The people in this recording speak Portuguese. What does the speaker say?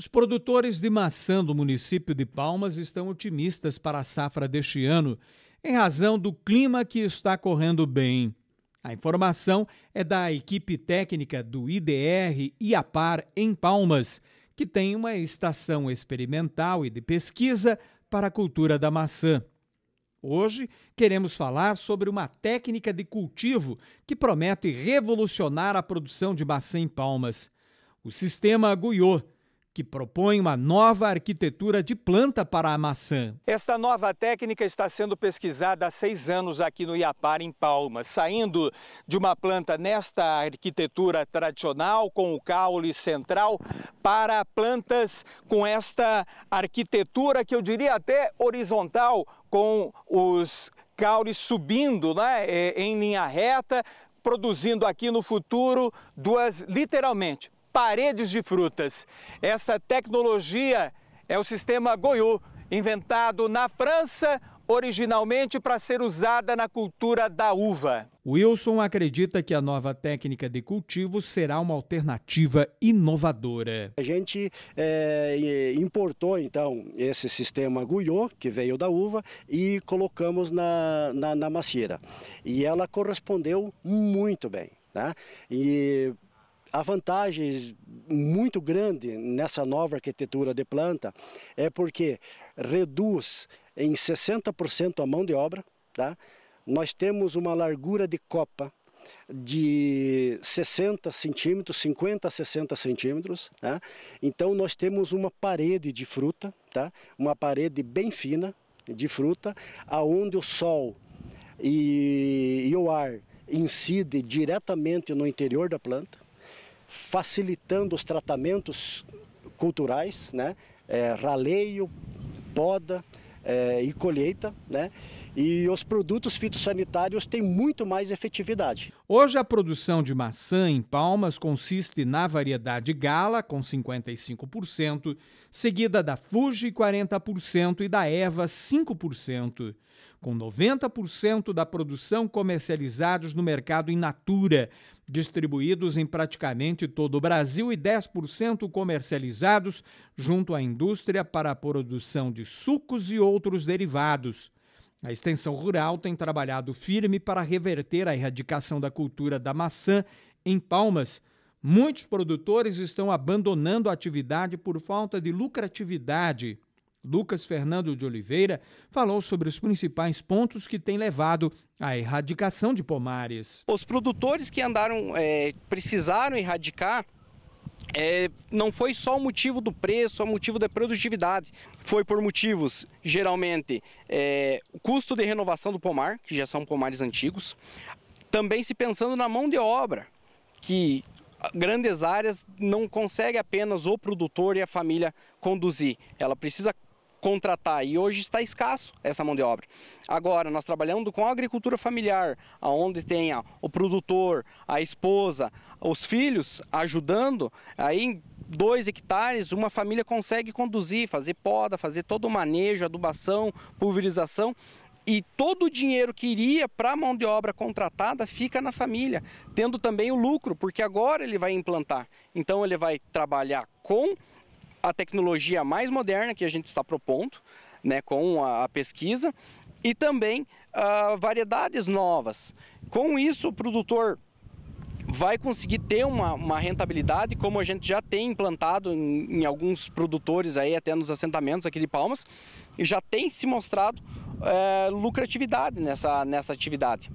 Os produtores de maçã do município de Palmas estão otimistas para a safra deste ano, em razão do clima que está correndo bem. A informação é da equipe técnica do IDR IAPAR em Palmas, que tem uma estação experimental e de pesquisa para a cultura da maçã. Hoje queremos falar sobre uma técnica de cultivo que promete revolucionar a produção de maçã em Palmas. O sistema Guyot que propõe uma nova arquitetura de planta para a maçã. Esta nova técnica está sendo pesquisada há seis anos aqui no Iapar, em Palmas, saindo de uma planta nesta arquitetura tradicional, com o caule central, para plantas com esta arquitetura que eu diria até horizontal, com os caules subindo né, eh, em linha reta, produzindo aqui no futuro duas, literalmente, paredes de frutas. Essa tecnologia é o sistema Goiô, inventado na França originalmente para ser usada na cultura da uva. Wilson acredita que a nova técnica de cultivo será uma alternativa inovadora. A gente é, importou então esse sistema Guyot, que veio da uva, e colocamos na, na, na macieira. E ela correspondeu muito bem. Né? E a vantagem muito grande nessa nova arquitetura de planta é porque reduz em 60% a mão de obra, tá? Nós temos uma largura de copa de 60 centímetros, 50 a 60 centímetros. Tá? Então nós temos uma parede de fruta, tá? uma parede bem fina de fruta, aonde o sol e, e o ar incide diretamente no interior da planta facilitando os tratamentos culturais, né? É, raleio, poda é, e colheita, né? E os produtos fitossanitários têm muito mais efetividade. Hoje a produção de maçã em Palmas consiste na variedade Gala, com 55%, seguida da Fuji, 40% e da Eva, 5%, com 90% da produção comercializados no mercado in natura, distribuídos em praticamente todo o Brasil e 10% comercializados junto à indústria para a produção de sucos e outros derivados. A extensão rural tem trabalhado firme para reverter a erradicação da cultura da maçã em Palmas. Muitos produtores estão abandonando a atividade por falta de lucratividade Lucas Fernando de Oliveira falou sobre os principais pontos que têm levado à erradicação de pomares. Os produtores que andaram, é, precisaram erradicar é, não foi só o motivo do preço, o motivo da produtividade. Foi por motivos, geralmente, é, o custo de renovação do pomar, que já são pomares antigos, também se pensando na mão de obra, que grandes áreas não consegue apenas o produtor e a família conduzir. Ela precisa contratar e hoje está escasso essa mão de obra. Agora, nós trabalhando com a agricultura familiar, onde tem o produtor, a esposa, os filhos ajudando, aí em dois hectares uma família consegue conduzir, fazer poda, fazer todo o manejo, adubação, pulverização e todo o dinheiro que iria para a mão de obra contratada fica na família, tendo também o lucro, porque agora ele vai implantar. Então ele vai trabalhar com a tecnologia mais moderna que a gente está propondo, né, com a, a pesquisa, e também uh, variedades novas. Com isso, o produtor vai conseguir ter uma, uma, rentabilidade, como a gente já tem implantado em, em, alguns produtores aí, até nos assentamentos aqui de Palmas, e já tem se mostrado eh, lucratividade nessa, nessa atividade.